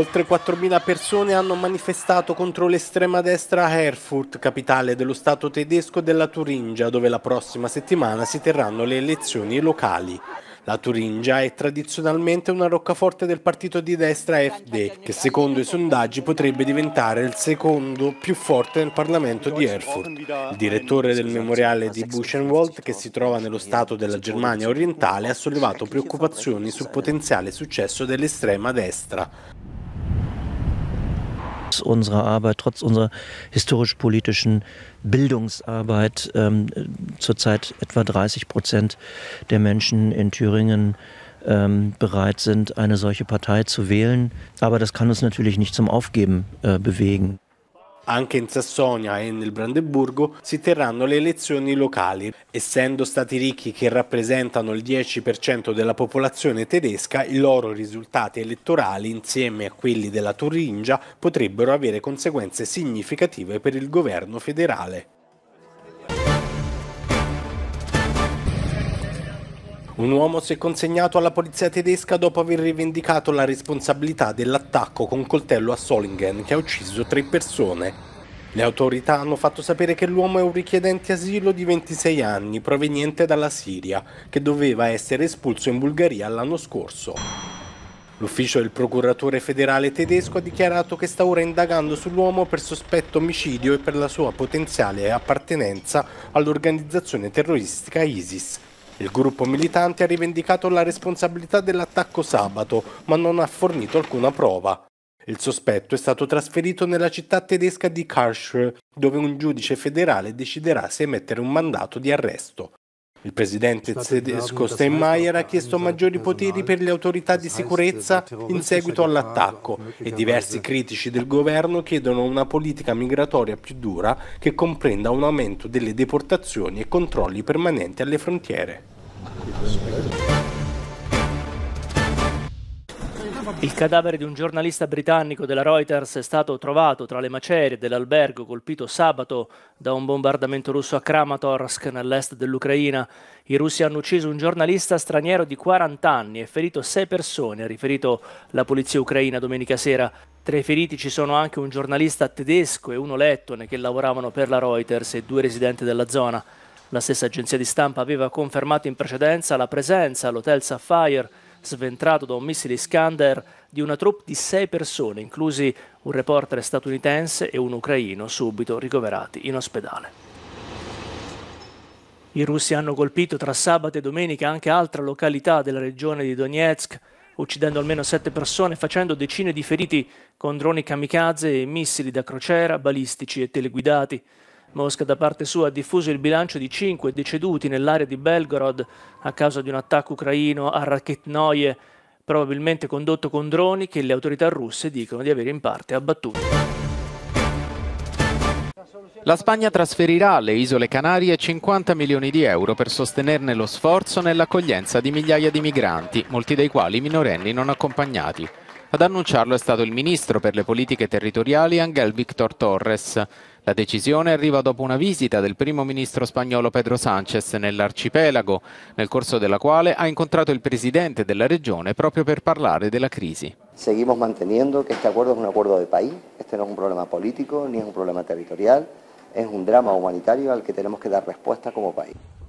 Oltre 4.000 persone hanno manifestato contro l'estrema destra a Erfurt, capitale dello Stato tedesco della Turingia, dove la prossima settimana si terranno le elezioni locali. La Turingia è tradizionalmente una roccaforte del partito di destra FD, che secondo i sondaggi potrebbe diventare il secondo più forte nel Parlamento di Erfurt. Il direttore del memoriale di Buchenwald, che si trova nello stato della Germania orientale, ha sollevato preoccupazioni sul potenziale successo dell'estrema destra. trotz unserer Arbeit, trotz unserer historisch-politischen Bildungsarbeit ähm, zurzeit etwa 30 Prozent der Menschen in Thüringen ähm, bereit sind, eine solche Partei zu wählen. Aber das kann uns natürlich nicht zum Aufgeben äh, bewegen. Anche in Sassonia e nel Brandeburgo si terranno le elezioni locali. Essendo stati ricchi che rappresentano il 10% della popolazione tedesca, i loro risultati elettorali, insieme a quelli della Turingia, potrebbero avere conseguenze significative per il governo federale. Un uomo si è consegnato alla polizia tedesca dopo aver rivendicato la responsabilità dell'attacco con coltello a Solingen che ha ucciso tre persone. Le autorità hanno fatto sapere che l'uomo è un richiedente asilo di 26 anni proveniente dalla Siria, che doveva essere espulso in Bulgaria l'anno scorso. L'ufficio del procuratore federale tedesco ha dichiarato che sta ora indagando sull'uomo per sospetto omicidio e per la sua potenziale appartenenza all'organizzazione terroristica ISIS, il gruppo militante ha rivendicato la responsabilità dell'attacco sabato, ma non ha fornito alcuna prova. Il sospetto è stato trasferito nella città tedesca di Karlsruhe, dove un giudice federale deciderà se emettere un mandato di arresto. Il presidente tedesco Steinmeier ha chiesto maggiori poteri per le autorità di sicurezza in seguito all'attacco e diversi critici del governo chiedono una politica migratoria più dura che comprenda un aumento delle deportazioni e controlli permanenti alle frontiere. Il cadavere di un giornalista britannico della Reuters è stato trovato tra le macerie dell'albergo colpito sabato da un bombardamento russo a Kramatorsk nell'est dell'Ucraina. I russi hanno ucciso un giornalista straniero di 40 anni e ferito sei persone, ha riferito la polizia ucraina domenica sera. Tra i feriti ci sono anche un giornalista tedesco e uno lettone che lavoravano per la Reuters e due residenti della zona. La stessa agenzia di stampa aveva confermato in precedenza la presenza all'Hotel Sapphire sventrato da un missile Iskander di una troupe di sei persone, inclusi un reporter statunitense e un ucraino, subito ricoverati in ospedale. I russi hanno colpito tra sabato e domenica anche altre località della regione di Donetsk, uccidendo almeno sette persone e facendo decine di feriti con droni kamikaze e missili da crociera, balistici e teleguidati. Mosca da parte sua ha diffuso il bilancio di cinque deceduti nell'area di Belgorod a causa di un attacco ucraino a Raketnoye, probabilmente condotto con droni che le autorità russe dicono di aver in parte abbattuto. La Spagna trasferirà alle Isole Canarie 50 milioni di euro per sostenerne lo sforzo nell'accoglienza di migliaia di migranti, molti dei quali minorenni non accompagnati. Ad annunciarlo è stato il ministro per le politiche territoriali Angel Victor Torres. La decisione arriva dopo una visita del primo ministro spagnolo Pedro Sánchez nell'arcipelago, nel corso della quale ha incontrato il presidente della regione proprio per parlare della crisi. Seguimos manteniendo che questo accordo è un accordo di paese, questo non è un problema politico né è un problema territoriale, è un dramma umanitario al che dobbiamo dare risposta come paese.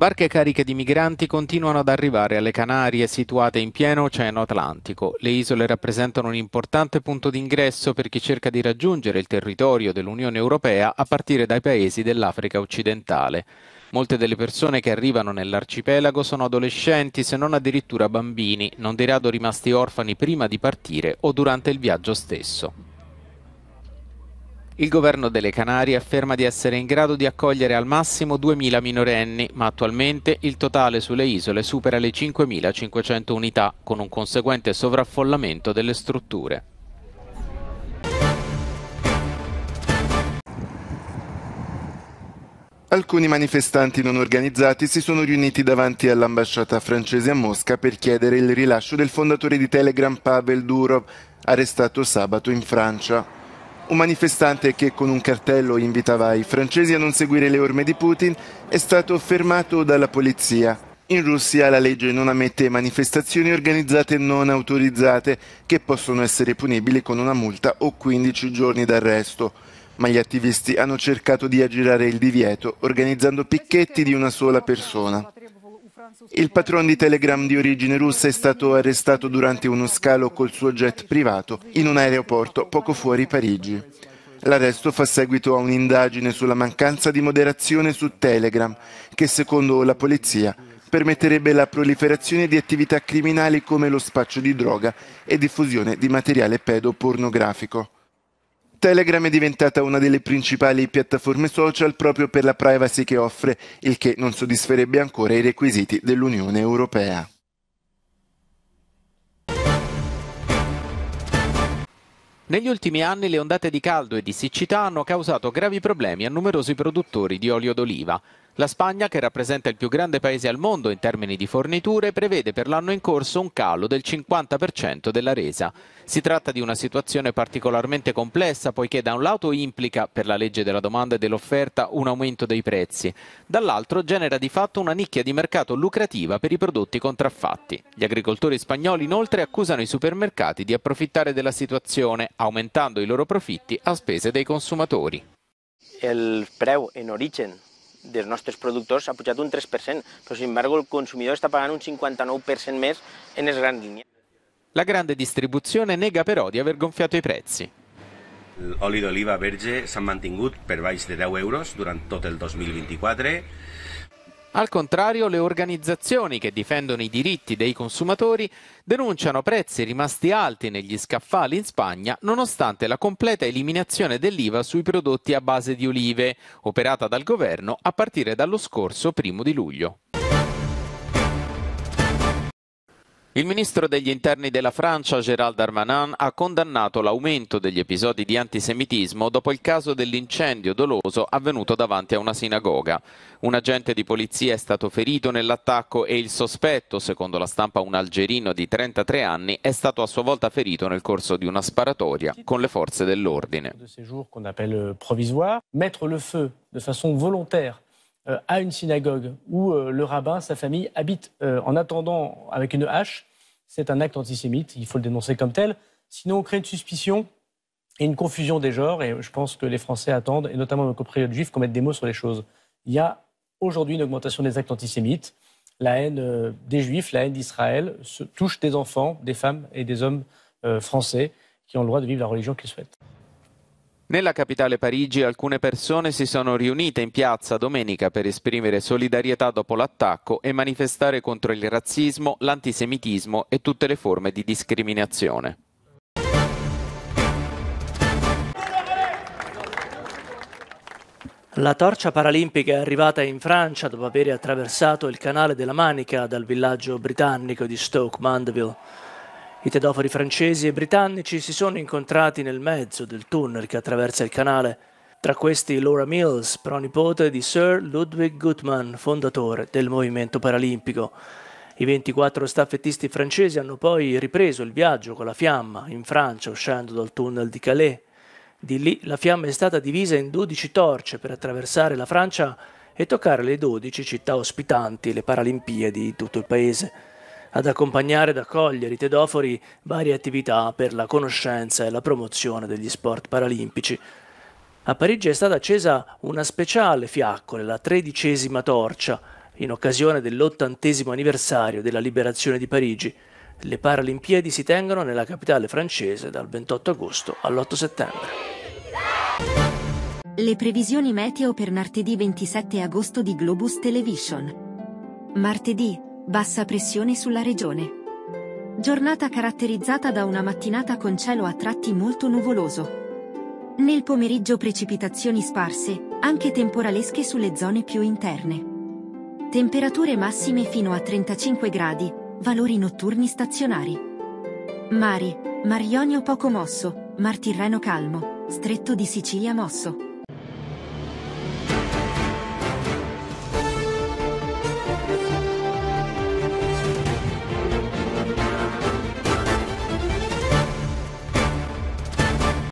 Barche cariche di migranti continuano ad arrivare alle Canarie situate in pieno Oceano Atlantico. Le isole rappresentano un importante punto d'ingresso per chi cerca di raggiungere il territorio dell'Unione Europea a partire dai paesi dell'Africa occidentale. Molte delle persone che arrivano nell'arcipelago sono adolescenti, se non addirittura bambini, non di rado rimasti orfani prima di partire o durante il viaggio stesso. Il governo delle Canarie afferma di essere in grado di accogliere al massimo 2.000 minorenni, ma attualmente il totale sulle isole supera le 5.500 unità, con un conseguente sovraffollamento delle strutture. Alcuni manifestanti non organizzati si sono riuniti davanti all'ambasciata francese a Mosca per chiedere il rilascio del fondatore di Telegram Pavel Durov, arrestato sabato in Francia. Un manifestante che con un cartello invitava i francesi a non seguire le orme di Putin è stato fermato dalla polizia. In Russia la legge non ammette manifestazioni organizzate non autorizzate che possono essere punibili con una multa o 15 giorni d'arresto. Ma gli attivisti hanno cercato di aggirare il divieto organizzando picchetti di una sola persona. Il patron di Telegram di origine russa è stato arrestato durante uno scalo col suo jet privato in un aeroporto poco fuori Parigi. L'arresto fa seguito a un'indagine sulla mancanza di moderazione su Telegram, che secondo la polizia permetterebbe la proliferazione di attività criminali come lo spaccio di droga e diffusione di materiale pedopornografico. Telegram è diventata una delle principali piattaforme social proprio per la privacy che offre, il che non soddisferebbe ancora i requisiti dell'Unione Europea. Negli ultimi anni le ondate di caldo e di siccità hanno causato gravi problemi a numerosi produttori di olio d'oliva. La Spagna, che rappresenta il più grande paese al mondo in termini di forniture, prevede per l'anno in corso un calo del 50% della resa. Si tratta di una situazione particolarmente complessa poiché da un lato implica, per la legge della domanda e dell'offerta, un aumento dei prezzi, dall'altro genera di fatto una nicchia di mercato lucrativa per i prodotti contraffatti. Gli agricoltori spagnoli inoltre accusano i supermercati di approfittare della situazione, aumentando i loro profitti a spese dei consumatori. Il preu in origine dels nostres productors ha pujat un 3%, però sin embargo il consumidor sta pagando un 59% més en les grandi linee. La grande distribuzione nega però di aver gonfiato i prezzi. L'oli d'oliva verge s'ha mantingut per baix de 10 euros durant tot el 2024 al contrario, le organizzazioni che difendono i diritti dei consumatori denunciano prezzi rimasti alti negli scaffali in Spagna nonostante la completa eliminazione dell'IVA sui prodotti a base di olive, operata dal governo a partire dallo scorso primo di luglio. Il ministro degli interni della Francia, Gérald Darmanin, ha condannato l'aumento degli episodi di antisemitismo dopo il caso dell'incendio doloso avvenuto davanti a una sinagoga. Un agente di polizia è stato ferito nell'attacco e il sospetto, secondo la stampa un algerino di 33 anni, è stato a sua volta ferito nel corso di una sparatoria con le forze dell'ordine. Mettere il fuoco de façon volontaire Euh, à une synagogue où euh, le rabbin, sa famille, habite euh, en attendant avec une hache, c'est un acte antisémite, il faut le dénoncer comme tel. Sinon, on crée une suspicion et une confusion des genres, et je pense que les Français attendent, et notamment nos compatriotes juifs, qu'on mette des mots sur les choses. Il y a aujourd'hui une augmentation des actes antisémites. La haine des juifs, la haine d'Israël touche des enfants, des femmes et des hommes français qui ont le droit de vivre la religion qu'ils souhaitent. Nella capitale Parigi alcune persone si sono riunite in piazza domenica per esprimere solidarietà dopo l'attacco e manifestare contro il razzismo, l'antisemitismo e tutte le forme di discriminazione. La torcia paralimpica è arrivata in Francia dopo aver attraversato il canale della Manica dal villaggio britannico di Stoke Mandeville. I tedofori francesi e britannici si sono incontrati nel mezzo del tunnel che attraversa il canale. Tra questi Laura Mills, pronipote di Sir Ludwig Gutmann, fondatore del movimento paralimpico. I 24 staffettisti francesi hanno poi ripreso il viaggio con la fiamma in Francia uscendo dal tunnel di Calais. Di lì la fiamma è stata divisa in 12 torce per attraversare la Francia e toccare le 12 città ospitanti le Paralimpiadi di tutto il paese ad accompagnare ed accogliere i tedofori varie attività per la conoscenza e la promozione degli sport paralimpici. A Parigi è stata accesa una speciale fiaccola, la tredicesima torcia, in occasione dell'ottantesimo anniversario della liberazione di Parigi. Le Paralimpiadi si tengono nella capitale francese dal 28 agosto all'8 settembre. Le previsioni meteo per martedì 27 agosto di Globus Television. Martedì, bassa pressione sulla regione. Giornata caratterizzata da una mattinata con cielo a tratti molto nuvoloso. Nel pomeriggio precipitazioni sparse, anche temporalesche sulle zone più interne. Temperature massime fino a 35 gradi, valori notturni stazionari. Mari, Mar Ionio poco mosso, Mar Tirreno calmo, Stretto di Sicilia mosso.